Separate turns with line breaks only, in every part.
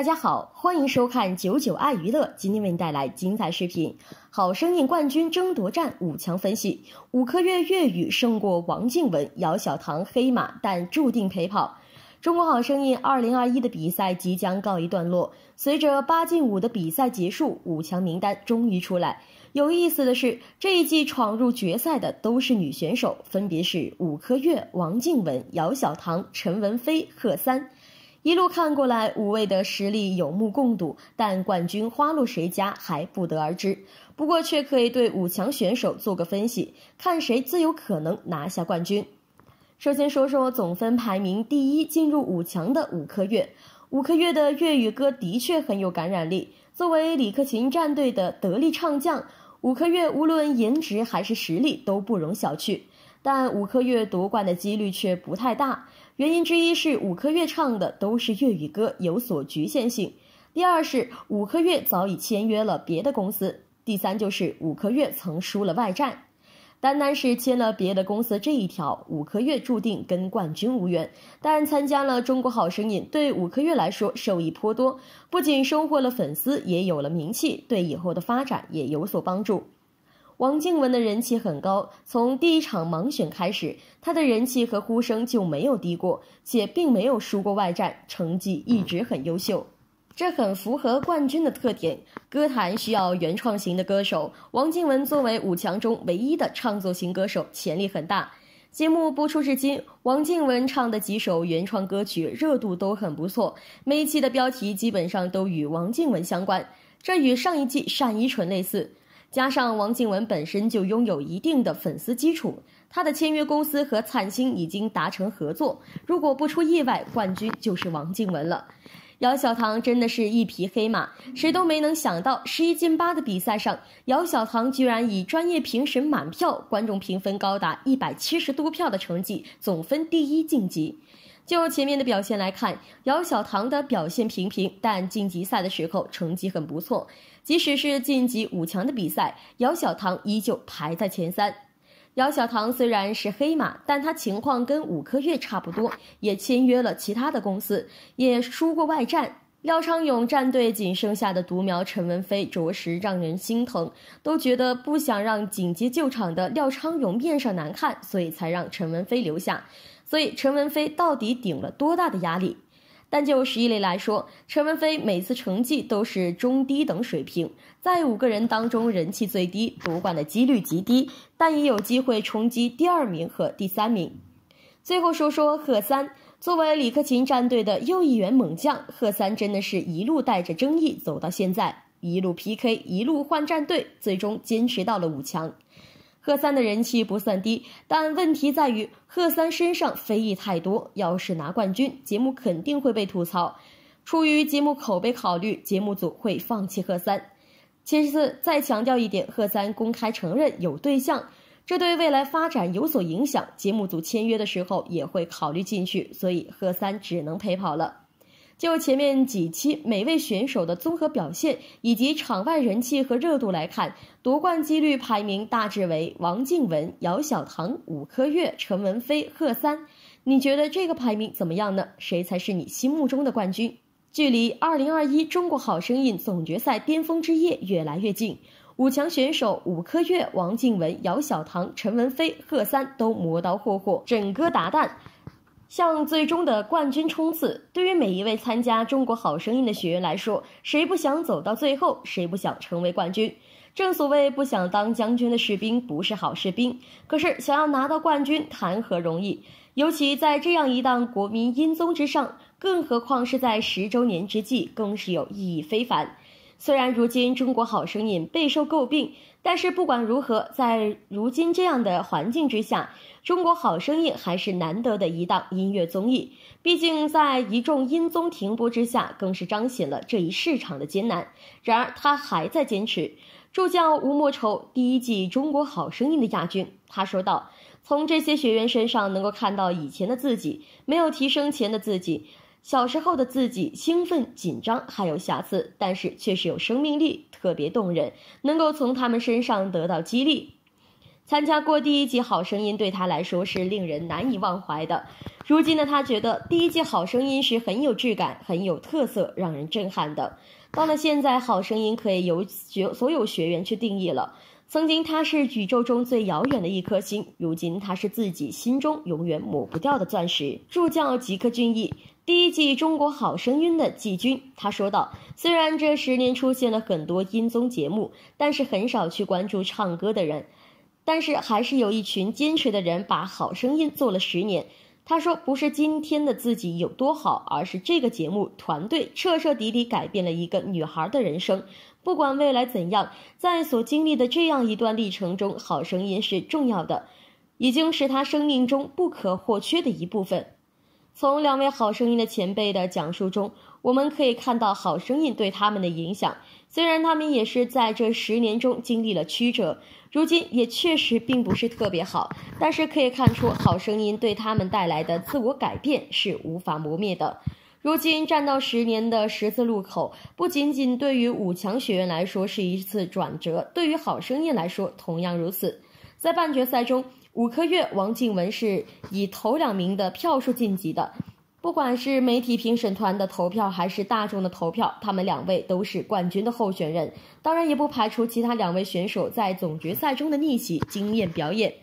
大家好，欢迎收看九九爱娱乐，今天为您带来精彩视频《好声音冠军争夺战五强分析》。五颗月粤语胜过王靖雯、姚晓棠，黑马但注定陪跑。中国好声音二零二一的比赛即将告一段落，随着八进五的比赛结束，五强名单终于出来。有意思的是，这一季闯入决赛的都是女选手，分别是五颗月、王靖雯、姚晓棠、陈文飞、贺三。一路看过来，五位的实力有目共睹，但冠军花落谁家还不得而知。不过，却可以对五强选手做个分析，看谁最有可能拿下冠军。首先说说总分排名第一进入五强的五颗月。五珂月的粤语歌的确很有感染力，作为李克勤战队的得力唱将，五颗月无论颜值还是实力都不容小觑。但五颗月夺冠的几率却不太大。原因之一是伍科月唱的都是粤语歌，有所局限性；第二是伍科月早已签约了别的公司；第三就是伍科月曾输了外战。单单是签了别的公司这一条，伍科月注定跟冠军无缘。但参加了中国好声音，对伍科月来说受益颇多，不仅收获了粉丝，也有了名气，对以后的发展也有所帮助。王靖雯的人气很高，从第一场盲选开始，她的人气和呼声就没有低过，且并没有输过外战，成绩一直很优秀。这很符合冠军的特点。歌坛需要原创型的歌手，王靖雯作为五强中唯一的唱作型歌手，潜力很大。节目播出至今，王靖雯唱的几首原创歌曲热度都很不错，每一期的标题基本上都与王靖雯相关，这与上一季单依纯类似。加上王靖雯本身就拥有一定的粉丝基础，她的签约公司和灿星已经达成合作。如果不出意外，冠军就是王靖雯了。姚晓棠真的是一匹黑马，谁都没能想到，十一进八的比赛上，姚晓棠居然以专业评审满票、观众评分高达一百七十多票的成绩，总分第一晋级。就前面的表现来看，姚晓棠的表现平平，但晋级赛的时候成绩很不错。即使是晋级五强的比赛，姚晓棠依旧排在前三。姚晓棠虽然是黑马，但他情况跟五颗月差不多，也签约了其他的公司，也输过外战。廖昌永战队仅剩下的独苗陈文飞，着实让人心疼，都觉得不想让紧急救场的廖昌永面上难看，所以才让陈文飞留下。所以陈文飞到底顶了多大的压力？但就一力来说，陈文飞每次成绩都是中低等水平，在五个人当中人气最低，夺冠的几率极低，但也有机会冲击第二名和第三名。最后说说贺三，作为李克勤战队的又一员猛将，贺三真的是一路带着争议走到现在，一路 PK，一路换战队，最终坚持到了五强。贺三的人气不算低，但问题在于贺三身上非议太多。要是拿冠军，节目肯定会被吐槽。出于节目口碑考虑，节目组会放弃贺三。其次，再强调一点，贺三公开承认有对象，这对未来发展有所影响。节目组签约的时候也会考虑进去，所以贺三只能陪跑了。就前面几期每位选手的综合表现以及场外人气和热度来看，夺冠几率排名大致为：王靖雯、姚晓棠、伍科月、陈文飞、贺三。你觉得这个排名怎么样呢？谁才是你心目中的冠军？距离二零二一中国好声音总决赛巅峰之夜越来越近，五强选手伍科月、王靖雯、姚晓棠、陈文飞、贺三都磨刀霍霍，整个达旦。像最终的冠军冲刺，对于每一位参加中国好声音的学员来说，谁不想走到最后，谁不想成为冠军？正所谓不想当将军的士兵不是好士兵。可是想要拿到冠军谈何容易，尤其在这样一档国民音综之上，更何况是在十周年之际，更是有意义非凡。虽然如今《中国好声音》备受诟病，但是不管如何，在如今这样的环境之下，《中国好声音》还是难得的一档音乐综艺。毕竟在一众音综停播之下，更是彰显了这一市场的艰难。然而他还在坚持。助教吴莫愁，第一季《中国好声音》的亚军，他说道：“从这些学员身上能够看到以前的自己，没有提升前的自己。”小时候的自己，兴奋、紧张，还有瑕疵，但是却是有生命力，特别动人，能够从他们身上得到激励。参加过第一季《好声音》，对他来说是令人难以忘怀的。如今的他觉得第一季《好声音》是很有质感、很有特色、让人震撼的。到了现在，《好声音》可以由学所有学员去定义了。曾经，他是宇宙中最遥远的一颗星；如今，他是自己心中永远抹不掉的钻石。助教吉克隽逸，第一季《中国好声音》的季军，他说道：“虽然这十年出现了很多音综节目，但是很少去关注唱歌的人，但是还是有一群坚持的人把《好声音》做了十年。”他说：“不是今天的自己有多好，而是这个节目团队彻彻底底改变了一个女孩的人生。”不管未来怎样，在所经历的这样一段历程中，好声音是重要的，已经是他生命中不可或缺的一部分。从两位好声音的前辈的讲述中，我们可以看到好声音对他们的影响。虽然他们也是在这十年中经历了曲折，如今也确实并不是特别好，但是可以看出好声音对他们带来的自我改变是无法磨灭的。如今站到十年的十字路口，不仅仅对于五强学员来说是一次转折，对于《好声音》来说同样如此。在半决赛中，五科月王静雯是以头两名的票数晋级的。不管是媒体评审团的投票，还是大众的投票，他们两位都是冠军的候选人。当然，也不排除其他两位选手在总决赛中的逆袭、惊艳表演。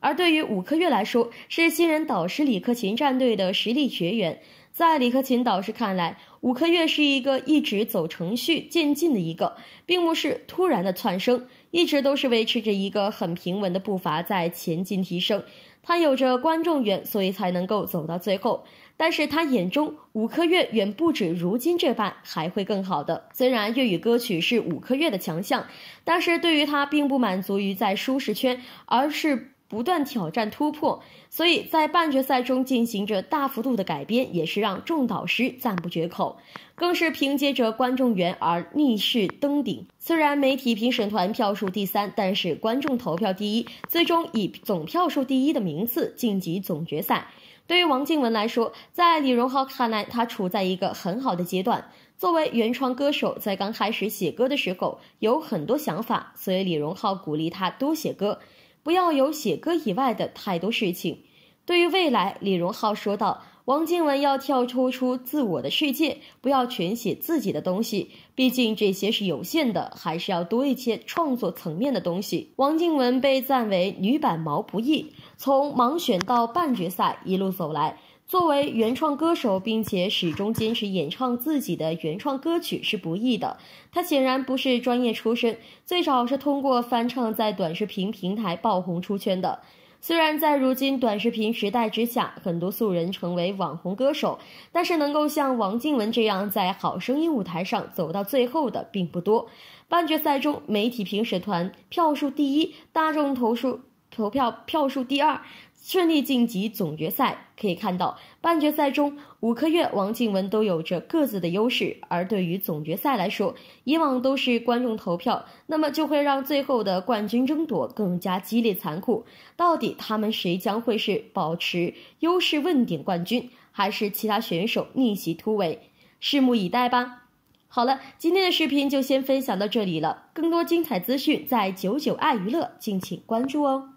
而对于五科月来说，是新人导师李克勤战队的实力学员。在李克勤导师看来，五科月是一个一直走程序渐进的一个，并不是突然的窜升，一直都是维持着一个很平稳的步伐在前进提升。他有着观众缘，所以才能够走到最后。但是他眼中，五科月远不止如今这般，还会更好的。虽然粤语歌曲是五科月的强项，但是对于他并不满足于在舒适圈，而是。不断挑战突破，所以在半决赛中进行着大幅度的改编，也是让众导师赞不绝口，更是凭借着观众缘而逆势登顶。虽然媒体评审团票数第三，但是观众投票第一，最终以总票数第一的名次晋级总决赛。对于王靖雯来说，在李荣浩看来，她处在一个很好的阶段。作为原创歌手，在刚开始写歌的时候有很多想法，所以李荣浩鼓励他多写歌。不要有写歌以外的太多事情。对于未来，李荣浩说道：“王靖雯要跳出出自我的世界，不要全写自己的东西，毕竟这些是有限的，还是要多一些创作层面的东西。”王靖雯被赞为女版毛不易，从盲选到半决赛一路走来。作为原创歌手，并且始终坚持演唱自己的原创歌曲是不易的。他显然不是专业出身，最早是通过翻唱在短视频平台爆红出圈的。虽然在如今短视频时代之下，很多素人成为网红歌手，但是能够像王靖雯这样在《好声音》舞台上走到最后的并不多。半决赛中，媒体评审团票数第一，大众投数投票票数第二。顺利晋级总决赛，可以看到半决赛中，五颗月王靖雯都有着各自的优势。而对于总决赛来说，以往都是观众投票，那么就会让最后的冠军争夺更加激烈残酷。到底他们谁将会是保持优势问鼎冠军，还是其他选手逆袭突围？拭目以待吧。好了，今天的视频就先分享到这里了。更多精彩资讯在九九爱娱乐，敬请关注哦。